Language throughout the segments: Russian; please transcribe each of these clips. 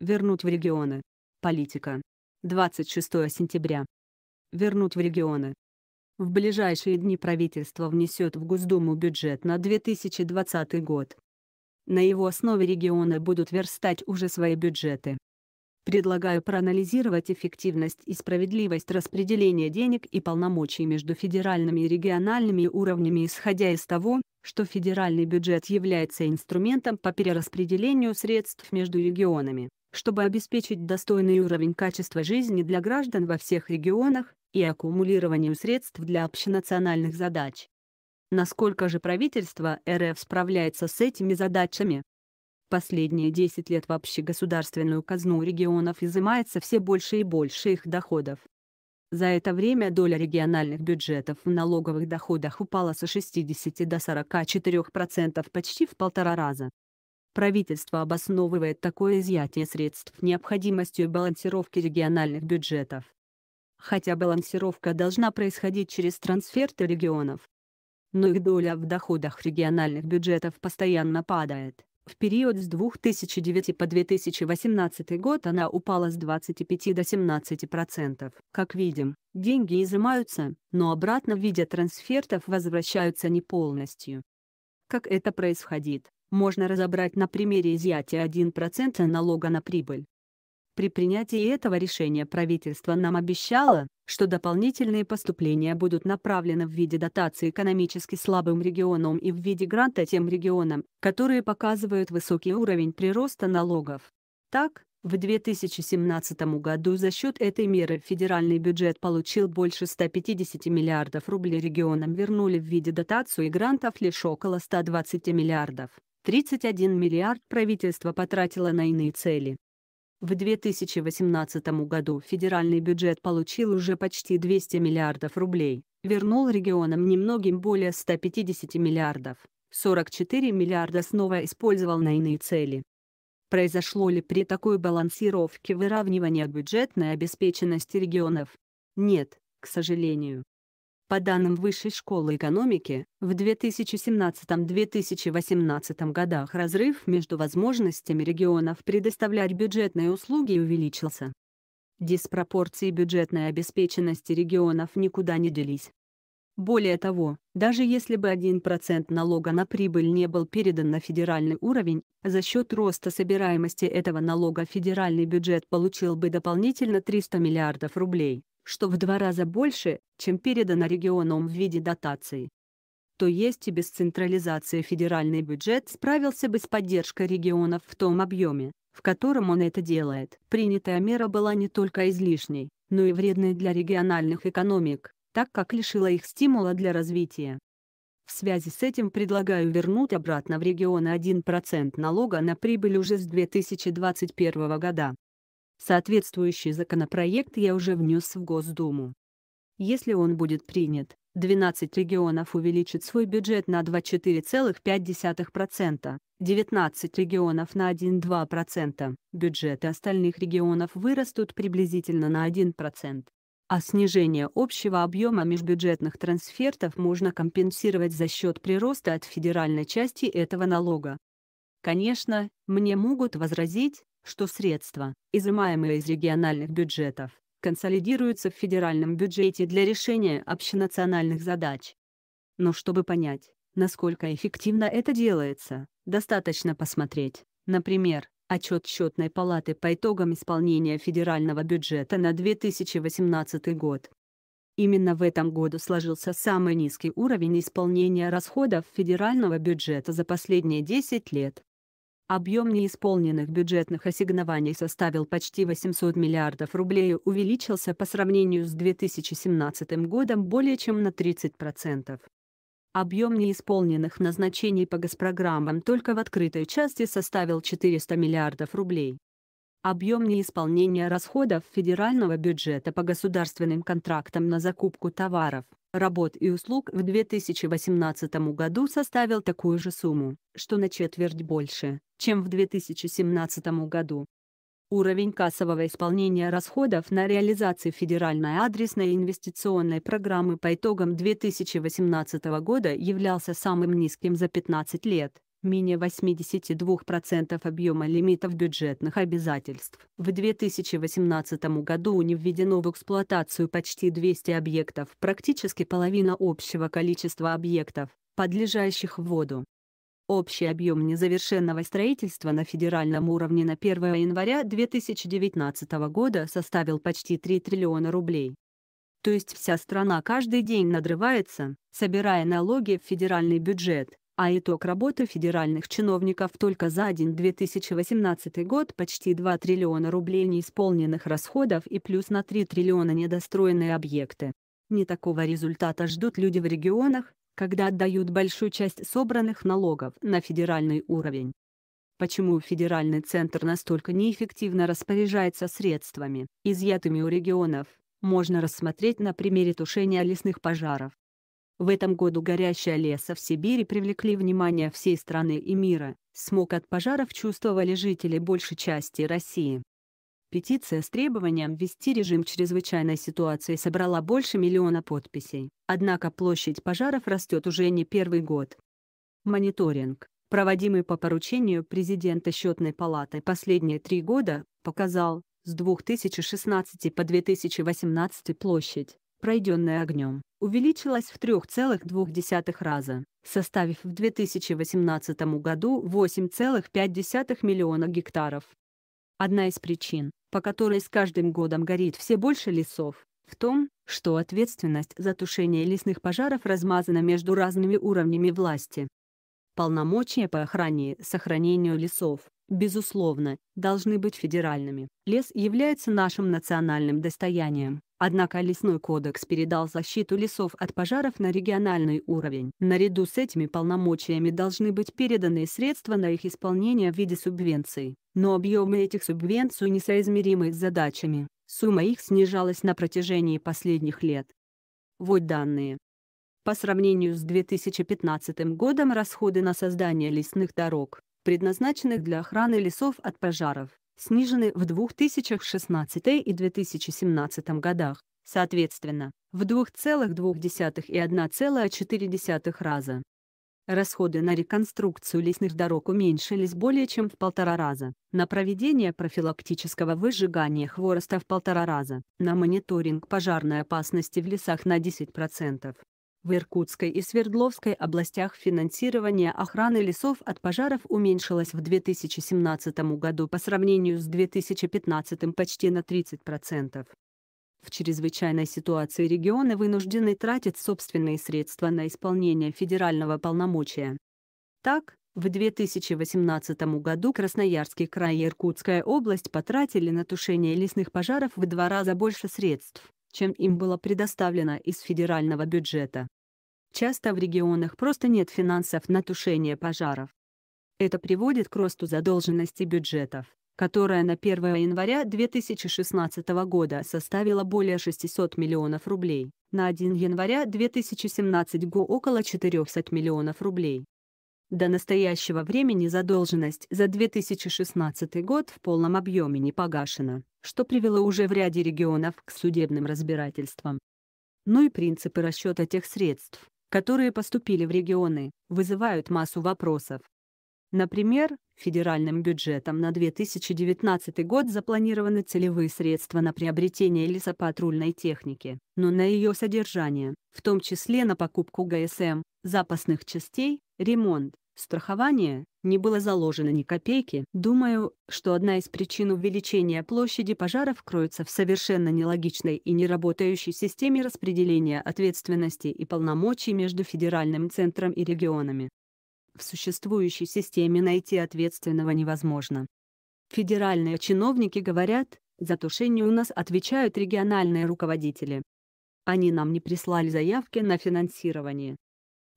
Вернуть в регионы. Политика. 26 сентября. Вернуть в регионы. В ближайшие дни правительство внесет в Госдуму бюджет на 2020 год. На его основе регионы будут верстать уже свои бюджеты. Предлагаю проанализировать эффективность и справедливость распределения денег и полномочий между федеральными и региональными уровнями исходя из того, что федеральный бюджет является инструментом по перераспределению средств между регионами чтобы обеспечить достойный уровень качества жизни для граждан во всех регионах и аккумулированию средств для общенациональных задач. Насколько же правительство РФ справляется с этими задачами? Последние 10 лет в общегосударственную казну регионов изымается все больше и больше их доходов. За это время доля региональных бюджетов в налоговых доходах упала со 60 до 44% почти в полтора раза. Правительство обосновывает такое изъятие средств необходимостью балансировки региональных бюджетов. Хотя балансировка должна происходить через трансферты регионов. Но их доля в доходах региональных бюджетов постоянно падает. В период с 2009 по 2018 год она упала с 25 до 17%. процентов. Как видим, деньги изымаются, но обратно в виде трансфертов возвращаются не полностью как это происходит, можно разобрать на примере изъятия 1% налога на прибыль. При принятии этого решения правительство нам обещало, что дополнительные поступления будут направлены в виде дотации экономически слабым регионам и в виде гранта тем регионам, которые показывают высокий уровень прироста налогов. Так, в 2017 году за счет этой меры федеральный бюджет получил больше 150 миллиардов рублей регионам вернули в виде дотацию и грантов лишь около 120 миллиардов. 31 миллиард правительство потратило на иные цели. В 2018 году федеральный бюджет получил уже почти 200 миллиардов рублей, вернул регионам немногим более 150 миллиардов. 44 миллиарда снова использовал на иные цели. Произошло ли при такой балансировке выравнивание бюджетной обеспеченности регионов? Нет, к сожалению. По данным Высшей школы экономики, в 2017-2018 годах разрыв между возможностями регионов предоставлять бюджетные услуги увеличился. Диспропорции бюджетной обеспеченности регионов никуда не делись. Более того, даже если бы 1% налога на прибыль не был передан на федеральный уровень, за счет роста собираемости этого налога федеральный бюджет получил бы дополнительно 300 миллиардов рублей, что в два раза больше, чем передано регионам в виде дотаций. То есть и без централизации федеральный бюджет справился бы с поддержкой регионов в том объеме, в котором он это делает. Принятая мера была не только излишней, но и вредной для региональных экономик так как лишила их стимула для развития. В связи с этим предлагаю вернуть обратно в регионы 1% налога на прибыль уже с 2021 года. Соответствующий законопроект я уже внес в Госдуму. Если он будет принят, 12 регионов увеличат свой бюджет на 24,5%, 19 регионов на 1,2%, бюджеты остальных регионов вырастут приблизительно на 1% а снижение общего объема межбюджетных трансфертов можно компенсировать за счет прироста от федеральной части этого налога. Конечно, мне могут возразить, что средства, изымаемые из региональных бюджетов, консолидируются в федеральном бюджете для решения общенациональных задач. Но чтобы понять, насколько эффективно это делается, достаточно посмотреть, например, Отчет счетной палаты по итогам исполнения федерального бюджета на 2018 год. Именно в этом году сложился самый низкий уровень исполнения расходов федерального бюджета за последние 10 лет. Объем неисполненных бюджетных ассигнований составил почти 800 миллиардов рублей и увеличился по сравнению с 2017 годом более чем на 30%. Объем неисполненных назначений по госпрограммам только в открытой части составил 400 миллиардов рублей. Объем неисполнения расходов федерального бюджета по государственным контрактам на закупку товаров, работ и услуг в 2018 году составил такую же сумму, что на четверть больше, чем в 2017 году. Уровень кассового исполнения расходов на реализацию федеральной адресной инвестиционной программы по итогам 2018 года являлся самым низким за 15 лет менее 82% объема лимитов бюджетных обязательств. В 2018 году не введено в эксплуатацию почти 200 объектов, практически половина общего количества объектов, подлежащих вводу. Общий объем незавершенного строительства на федеральном уровне на 1 января 2019 года составил почти 3 триллиона рублей. То есть вся страна каждый день надрывается, собирая налоги в федеральный бюджет, а итог работы федеральных чиновников только за один 2018 год почти 2 триллиона рублей неисполненных расходов и плюс на 3 триллиона недостроенные объекты. Не такого результата ждут люди в регионах, когда отдают большую часть собранных налогов на федеральный уровень. Почему федеральный центр настолько неэффективно распоряжается средствами, изъятыми у регионов, можно рассмотреть на примере тушения лесных пожаров. В этом году горящие леса в Сибири привлекли внимание всей страны и мира, смог от пожаров чувствовали жители большей части России. Петиция с требованием ввести режим чрезвычайной ситуации собрала больше миллиона подписей. Однако площадь пожаров растет уже не первый год. Мониторинг, проводимый по поручению президента счетной палаты последние три года, показал, с 2016 по 2018 площадь, пройденная огнем, увеличилась в 3,2 раза, составив в 2018 году 8,5 миллиона гектаров. Одна из причин, по которой с каждым годом горит все больше лесов, в том, что ответственность за тушение лесных пожаров размазана между разными уровнями власти. Полномочия по охране и сохранению лесов, безусловно, должны быть федеральными. Лес является нашим национальным достоянием. Однако Лесной кодекс передал защиту лесов от пожаров на региональный уровень. Наряду с этими полномочиями должны быть переданы средства на их исполнение в виде субвенций но объемы этих субвенций несоизмеримы с задачами, сумма их снижалась на протяжении последних лет. Вот данные. По сравнению с 2015 годом расходы на создание лесных дорог, предназначенных для охраны лесов от пожаров, снижены в 2016 и 2017 годах, соответственно, в 2,2 и 1,4 раза. Расходы на реконструкцию лесных дорог уменьшились более чем в полтора раза, на проведение профилактического выжигания хвороста в полтора раза, на мониторинг пожарной опасности в лесах на 10%. В Иркутской и Свердловской областях финансирование охраны лесов от пожаров уменьшилось в 2017 году по сравнению с 2015 почти на 30%. В чрезвычайной ситуации регионы вынуждены тратить собственные средства на исполнение федерального полномочия. Так, в 2018 году Красноярский край и Иркутская область потратили на тушение лесных пожаров в два раза больше средств, чем им было предоставлено из федерального бюджета. Часто в регионах просто нет финансов на тушение пожаров. Это приводит к росту задолженности бюджетов которая на 1 января 2016 года составила более 600 миллионов рублей, на 1 января 2017 го около 400 миллионов рублей. До настоящего времени задолженность за 2016 год в полном объеме не погашена, что привело уже в ряде регионов к судебным разбирательствам. Ну и принципы расчета тех средств, которые поступили в регионы, вызывают массу вопросов. Например, федеральным бюджетом на 2019 год запланированы целевые средства на приобретение лесопатрульной техники, но на ее содержание, в том числе на покупку ГСМ, запасных частей, ремонт, страхование, не было заложено ни копейки. Думаю, что одна из причин увеличения площади пожаров кроется в совершенно нелогичной и неработающей системе распределения ответственности и полномочий между федеральным центром и регионами в существующей системе найти ответственного невозможно. Федеральные чиновники говорят, за тушение у нас отвечают региональные руководители. Они нам не прислали заявки на финансирование.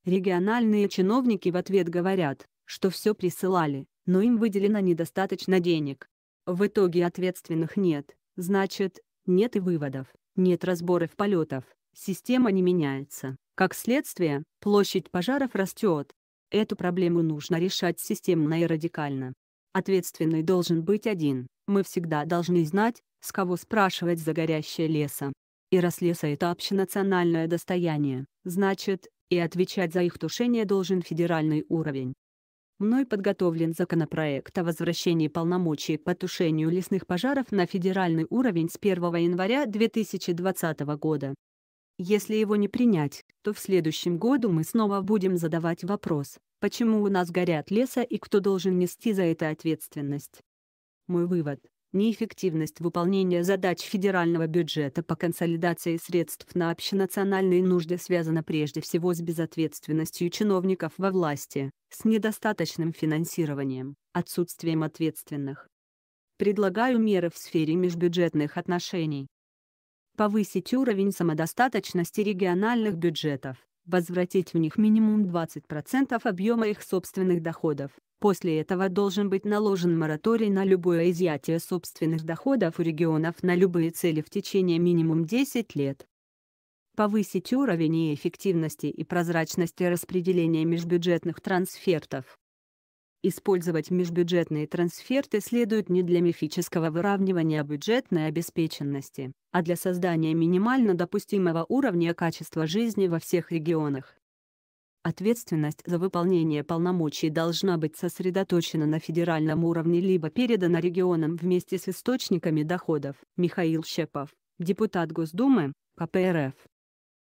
Региональные чиновники в ответ говорят, что все присылали, но им выделено недостаточно денег. В итоге ответственных нет, значит, нет и выводов, нет разборов полетов, система не меняется. Как следствие, площадь пожаров растет, Эту проблему нужно решать системно и радикально. Ответственный должен быть один, мы всегда должны знать, с кого спрашивать за горящее леса. И раз леса это общенациональное достояние, значит, и отвечать за их тушение должен федеральный уровень. Мной подготовлен законопроект о возвращении полномочий по тушению лесных пожаров на федеральный уровень с 1 января 2020 года. Если его не принять, то в следующем году мы снова будем задавать вопрос, почему у нас горят леса и кто должен нести за это ответственность. Мой вывод – неэффективность выполнения задач федерального бюджета по консолидации средств на общенациональные нужды связана прежде всего с безответственностью чиновников во власти, с недостаточным финансированием, отсутствием ответственных. Предлагаю меры в сфере межбюджетных отношений, повысить уровень самодостаточности региональных бюджетов, возвратить в них минимум 20% объема их собственных доходов. После этого должен быть наложен мораторий на любое изъятие собственных доходов у регионов на любые цели в течение минимум 10 лет. Повысить уровень и эффективности и прозрачности распределения межбюджетных трансфертов. Использовать межбюджетные трансферты следует не для мифического выравнивания бюджетной обеспеченности, а для создания минимально допустимого уровня качества жизни во всех регионах. Ответственность за выполнение полномочий должна быть сосредоточена на федеральном уровне либо передана регионам вместе с источниками доходов. Михаил Щепов, депутат Госдумы, КПРФ.